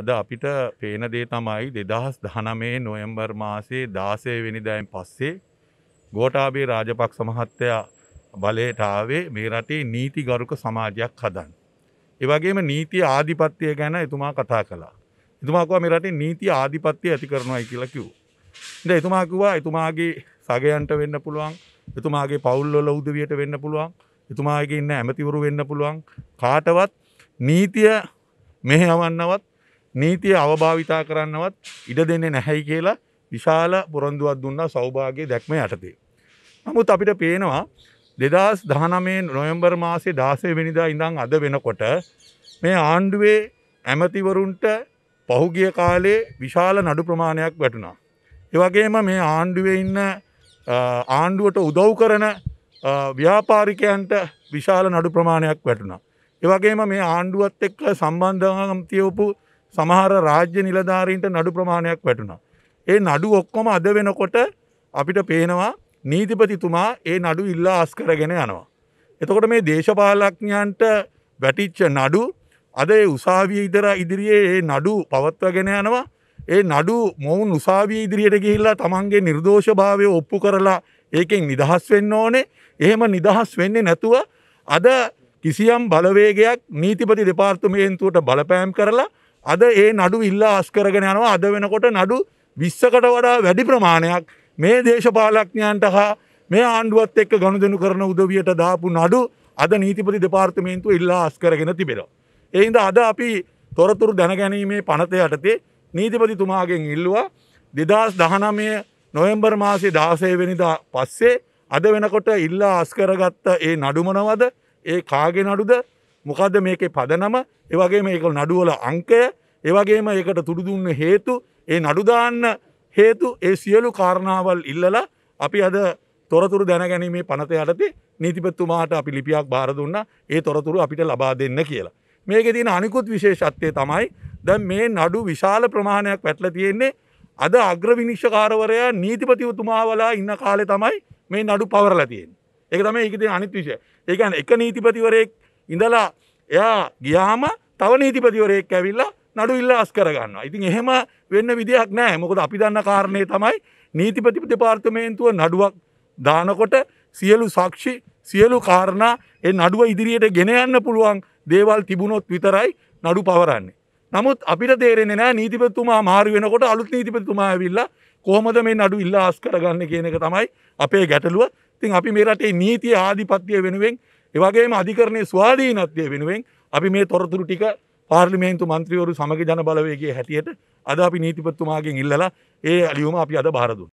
අද අපිට පේන දේ තමයි දෙදහස් දහනමේ නොයම්බර් මාසේ දාසය වෙනිදැයින් පස්සේ ගෝටාබේ රාජපක් සමහත්තයා බලයටාවේ මේ රටේ නීති ගරුක සමාජයක් හදන්. ඒවගේම නීති ආධිපත්තිය ගැන එතුමා කතා කලා. එතුමාකවා මේ රටේ නීති ආධිපත්තිය ඇති කරනවායි කියලා කිව්. ද එතුමාකිවා එතුමාගේ සගයන්ට වෙන්න පුළුවන් එතුමාගේ පවුල්ලොල උදවියට වෙන්න පුළුවන් එතුමාගේ ඉන්න ඇමතිවරු වෙන්න පුළුවන් කාටවත් නීතිය මෙහෙ අවන්නවත් නීතිය අවභාවිතා කරන්නවත් ඉඩ දෙන්නේ නැහැයි කියලා විශාල පොරොන්දුවත් දුන්නා සෞභාගේ දැක්ම යටතේ. නමුත් අපිට පේනවා දෙදස් දහනමේ නොයම්බර් මාසේ දාසය වෙනිදා ඉඳං අද වෙනකොට මේ ආණ්ඩුවේ ඇමතිවරුන්ට පහුගිය කාලේ විශාල නඩු ප්‍රමාණයක් වැටුණා. ඒවගේම මේ ආණ්ඩුවේ ඉන්න ආණ්ඩුවට උදව් කරන ව්‍යාපාරිකයන්ට විශාල නඩු ප්‍රමාණයක් වැටුණා. ඒවගේම මේ ආණ්ඩුවත් එක්ක සම්බන්ධම් තියවපු සමහර රාජ්‍ය නිලධාරීන්ට නඩු ප්‍රමාණයක් වැටුණා. ඒ නඩු ඔක්කොම අද වෙනකොට අපිට පේනවා නීතිපතිතුමා ඒ නඩු ඉල්ලා අස්කරගෙන යනවා. එතකොට මේ දේශපාලඥන්ට වැටිච්ච නඩු අද ඒ උසාවිය ඉදර ඉදිරියේ ඒ නඩු පවත්වගෙන යනවා ඒ නඩු මොවුන් උසාවිය ඉදිරියට ගිහිල්ලා තමන්ගේ නිර්දෝෂභාවය ඔප්පු කරලා ඒකෙන් නිදහස් වෙන්න ඕනේ එහෙම නිදහස් වෙන්නේ නැතුව අද කිසියම් බලවේගයක් නීතිපති දෙපාර්තමයන්තුවට බලපෑම් කරලා අද ඒ නඩු ඉල්ලා අස්කරගෙන යනවා අද වෙනකොට නඩු විස්සකට වඩා වැඩි ප්‍රමාණයක් මේ දේශපාලක්ඥයන්ට හා මේ ආණ්ඩුවත් එක්ක ගණුදනු කරන උදවියට දාපු නඩු අද නීතිපති දෙපාර්තමේන්තු ඉල්ලා අස්කරගෙන තිබෙනවා. එයින්ද අද අපි තොරතුරු දැනගැනීමේ පනත යටතේ නීතිපතිතුමාගෙන් ඉල්ලවා දෙදස් දහනමය නොයම්බර් මාසේ දාසය වෙනිදා පස්සේ අද වෙනකොට ඉල්ලා අස්කරගත්ත ඒ නඩුමනවද ඒ කාගෙ නඩුද මොකද මේකේ පදනම ඒවගේ මේක නඩුවල අංකය ඒවගේම ඒකට තුඩුදුන්න හේතු ඒ නඩුදාන්න හේතු ඒ සියලු කාරණාවල් ඉල්ලලා අපි අද තොරතුරු දැනගැනීමේ පනත යටතේ නීතිපත්තුමාට අපි ලිපියක් බාර දුන්න ඒ තොරතුරු අපිට ලබා දෙන්න කියලා. මේක තින අනිකුත් විශේෂත්වය තමයි දැ මේ නඩු විශාල ප්‍රමාණයක් වැටල තියෙන්නේ අද අග්‍රවිනිශ්කාරවරයා නීතිපතිවතුමාවලා ඉන්න කාලෙ තමයි මේ නඩු පවරලා තියෙන්. එක තමයි ඒකති අනිත් විෂය ඒකන් එක නීතිපතිවරයෙක් ඉඳලා එයා ගියාම තව නීතිපතිවරයෙක් ඇවිල්ලා නඩු ඉල්ලාස් කරගන්න ඉතින් එහෙම වෙන්න විදිහක් නෑ මොකද අපි දන්න කාරණය තමයි නීතිපති දෙපාර්තමේන්තුව නඩුවක් දානකොට සියලු සක්ෂි සියලු කාරණා එ නඩුව ඉදිරියට ගෙන යන්න පුළුවන් දේවල් තිබුණොත් විතරයි නඩු පවරන්නේ. නමුත් අපිට තේරෙන නෑ නීතිපතුමා මාරු වෙනකොට අලුත් නීතිපතුමා ඇවිල්ලා කොහොමද මේ නඩු ඉල්ලාස් කරගන්න කියන එක තමයි අපේ ගැටලුව තින් අපි මේ රටේ නීතිය ආධිපත්තිය වෙනුවෙන් ඒවගේම අධිකරණය ස්වාධීනත්වය වෙනුවෙන් අපි මේ තොරතුරු ටික පාර්ලිමේන්තු මන්ත්‍රීවරු සමග ජන බලවයගේ හැටියට අද අපි නීතිපත්තුමාගෙන් ඉල්ලලා ඒ අලියුම අපි අද බාරදු.